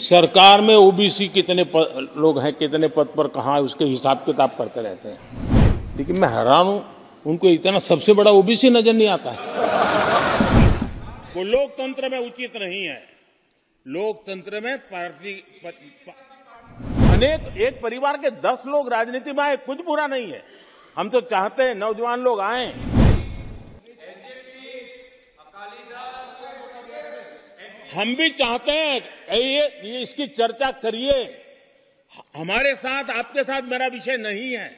सरकार में ओबीसी कितने पद, लोग हैं कितने पद पर कहाँ उसके हिसाब किताब करते रहते हैं लेकिन मैं हैरान हूँ उनको इतना सबसे बड़ा ओबीसी नजर नहीं आता है वो लोकतंत्र में उचित नहीं है लोकतंत्र में पार्टी अनेक एक परिवार के दस लोग राजनीति में आए कुछ बुरा नहीं है हम तो चाहते हैं नौजवान लोग आए हम भी चाहते हैं ये, ये इसकी चर्चा करिए हमारे साथ आपके साथ मेरा विषय नहीं है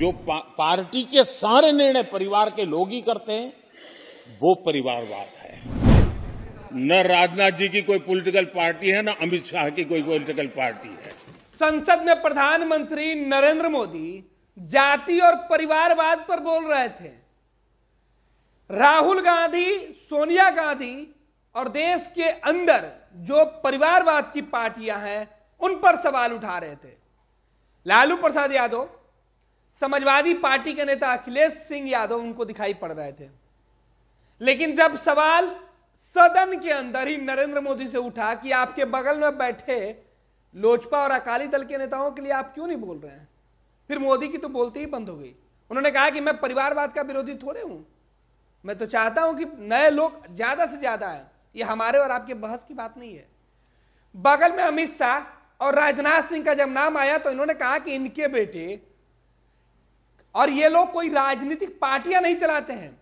जो पा, पार्टी के सारे निर्णय परिवार के लोग ही करते हैं वो परिवारवाद है न राजनाथ जी की कोई पॉलिटिकल पार्टी है न अमित शाह की कोई पॉलिटिकल पार्टी है संसद में प्रधानमंत्री नरेंद्र मोदी जाति और परिवारवाद पर बोल रहे थे राहुल गांधी सोनिया गांधी और देश के अंदर जो परिवारवाद की पार्टियां हैं उन पर सवाल उठा रहे थे लालू प्रसाद यादव समाजवादी पार्टी के नेता अखिलेश सिंह यादव उनको दिखाई पड़ रहे थे लेकिन जब सवाल सदन के अंदर ही नरेंद्र मोदी से उठा कि आपके बगल में बैठे लोजपा और अकाली दल के नेताओं के लिए आप क्यों नहीं बोल रहे हैं फिर मोदी की तो बोलते ही बंद हो गई उन्होंने कहा कि मैं परिवारवाद का विरोधी थोड़े हूं मैं तो चाहता हूं कि नए लोग ज्यादा से ज्यादा आए ये हमारे और आपके बहस की बात नहीं है बगल में अमित शाह और राजनाथ सिंह का जब नाम आया तो इन्होंने कहा कि इनके बेटे और ये लोग कोई राजनीतिक पार्टियां नहीं चलाते हैं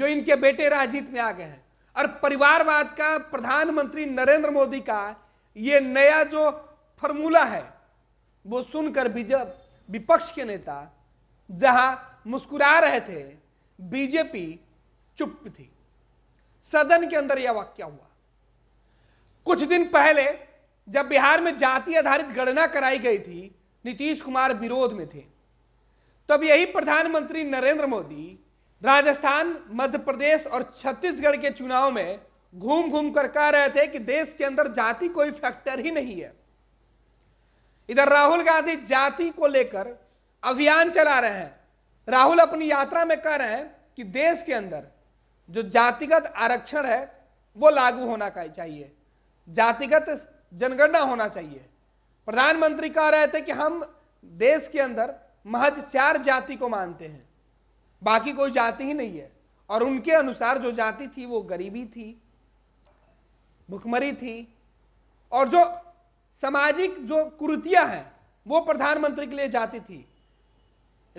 जो इनके बेटे राजनीति में आ गए हैं और परिवारवाद का प्रधानमंत्री नरेंद्र मोदी का ये नया जो फॉर्मूला है वो सुनकर विपक्ष के नेता जहां मुस्कुरा रहे थे बीजेपी चुप थी सदन के अंदर यह वाक्य हुआ कुछ दिन पहले जब बिहार में जाति आधारित गणना कराई गई थी नीतीश कुमार विरोध में थे तब यही प्रधानमंत्री नरेंद्र मोदी राजस्थान मध्य प्रदेश और छत्तीसगढ़ के चुनाव में घूम घूम कर कह रहे थे कि देश के अंदर जाति कोई फैक्टर ही नहीं है इधर राहुल गांधी जाति को लेकर अभियान चला रहे हैं राहुल अपनी यात्रा में कह रहे हैं कि देश के अंदर जो जातिगत आरक्षण है वो लागू होना चाहिए जातिगत जनगणना होना चाहिए प्रधानमंत्री कह रहे थे कि हम देश के अंदर महज चार जाति को मानते हैं बाकी कोई जाति ही नहीं है और उनके अनुसार जो जाति थी वो गरीबी थी भुखमरी थी और जो सामाजिक जो कुरुतियां हैं वो प्रधानमंत्री के लिए जाती थी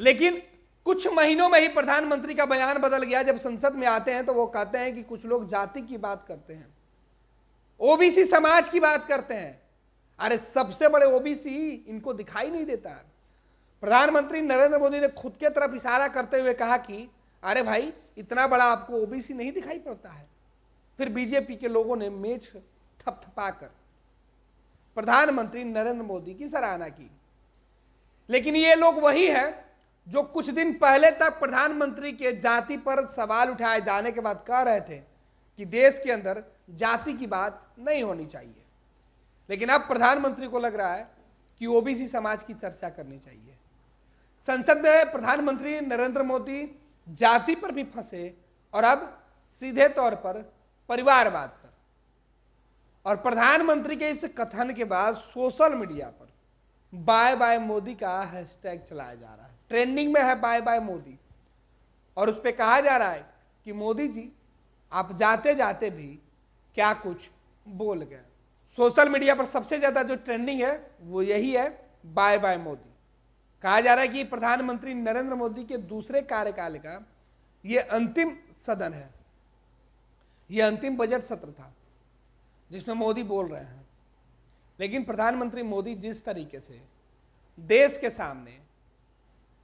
लेकिन कुछ महीनों में ही प्रधानमंत्री का बयान बदल गया जब संसद में आते हैं तो वो कहते हैं कि कुछ लोग जाति की बात करते हैं ओबीसी समाज की बात करते हैं अरे सबसे बड़े ओबीसी इनको दिखाई नहीं देता प्रधानमंत्री नरेंद्र मोदी ने खुद के तरफ इशारा करते हुए कहा कि अरे भाई इतना बड़ा आपको ओबीसी नहीं दिखाई पड़ता है फिर बीजेपी के लोगों ने मेज थपथपाकर प्रधानमंत्री नरेंद्र मोदी की सराहना की लेकिन ये लोग वही हैं जो कुछ दिन पहले तक प्रधानमंत्री के जाति पर सवाल उठाए जाने के बाद कह रहे थे कि देश के अंदर जाति की बात नहीं होनी चाहिए लेकिन अब प्रधानमंत्री को लग रहा है कि ओबीसी समाज की चर्चा करनी चाहिए संसद में प्रधानमंत्री नरेंद्र मोदी जाति पर भी फंसे और अब सीधे तौर पर परिवारवाद पर और प्रधानमंत्री के इस कथन के बाद सोशल मीडिया पर बाय बाय मोदी का हैशटैग चलाया जा रहा है ट्रेंडिंग में है बाय बाय मोदी और उस पर कहा जा रहा है कि मोदी जी आप जाते जाते भी क्या कुछ बोल गए सोशल मीडिया पर सबसे ज़्यादा जो ट्रेंडिंग है वो यही है बाय बाय मोदी कहा जा रहा है कि प्रधानमंत्री नरेंद्र मोदी के दूसरे कार्यकाल का ये अंतिम सदन है ये अंतिम बजट सत्र था जिसमें मोदी बोल रहे हैं लेकिन प्रधानमंत्री मोदी जिस तरीके से देश के सामने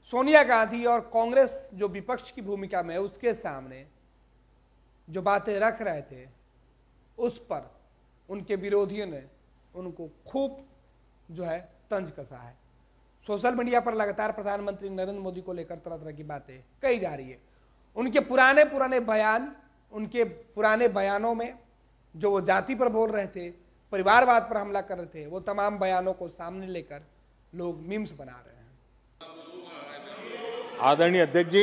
सोनिया गांधी और कांग्रेस जो विपक्ष की भूमिका में उसके सामने जो बातें रख रहे थे उस पर उनके विरोधियों ने उनको खूब जो है तंज कसा है सोशल मीडिया पर लगातार प्रधानमंत्री नरेंद्र मोदी को लेकर तरह तरह की बातें कही जा रही है उनके पुराने पुराने बयान उनके पुराने बयानों में जो वो जाति पर बोल रहे थे परिवारवाद पर हमला कर रहे थे वो तमाम बयानों को सामने लेकर लोग मीम्स बना रहे हैं आदरणीय अध्यक्ष जी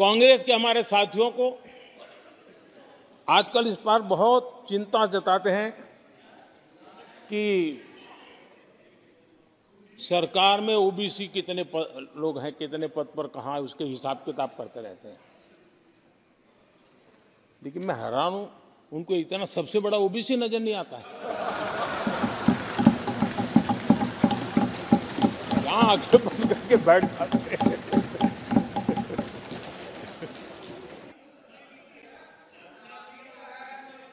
कांग्रेस के हमारे साथियों को आजकल इस पर बहुत चिंता जताते हैं कि सरकार में ओबीसी कितने लोग हैं कितने पद पर कहाँ उसके हिसाब किताब करते रहते हैं लेकिन मैं हैरान हूं उनको इतना सबसे बड़ा ओबीसी नजर नहीं आता है करके बैठ जाते हैं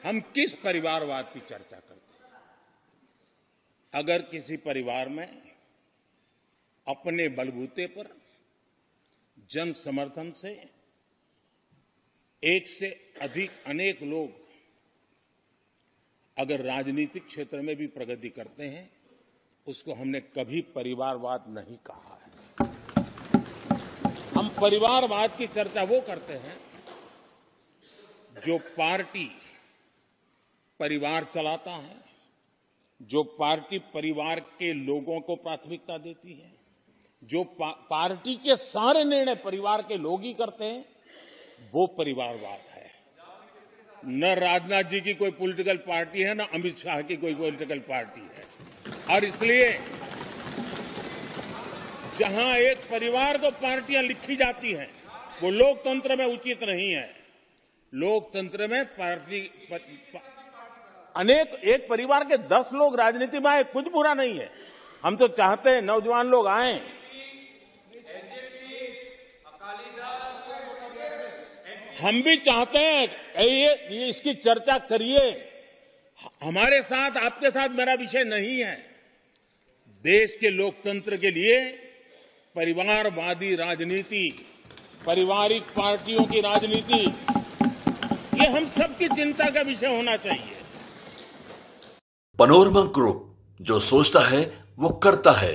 हम किस परिवारवाद की चर्चा करते हैं अगर किसी परिवार में अपने बलबूते पर जन समर्थन से एक से अधिक अनेक लोग अगर राजनीतिक क्षेत्र में भी प्रगति करते हैं उसको हमने कभी परिवारवाद नहीं कहा है हम परिवारवाद की चर्चा वो करते हैं जो पार्टी परिवार चलाता है जो पार्टी परिवार के लोगों को प्राथमिकता देती है जो पा, पार्टी के सारे निर्णय परिवार के लोग ही करते हैं वो परिवारवाद है न राजनाथ जी की कोई पॉलिटिकल पार्टी है न अमित शाह की कोई पॉलिटिकल पार्टी है और इसलिए जहां एक परिवार को पार्टियां लिखी जाती हैं वो लोकतंत्र में उचित नहीं है लोकतंत्र में पार्टी पर, पा, अनेक एक परिवार के दस लोग राजनीति में आए कुछ बुरा नहीं है हम तो चाहते हैं नौजवान लोग आए हम भी चाहते हैं ये, ये इसकी चर्चा करिए हमारे साथ आपके साथ मेरा विषय नहीं है देश के लोकतंत्र के लिए परिवारवादी राजनीति पारिवारिक पार्टियों की राजनीति ये हम सबकी चिंता का विषय होना चाहिए पनोरमा ग्रुप जो सोचता है वो करता है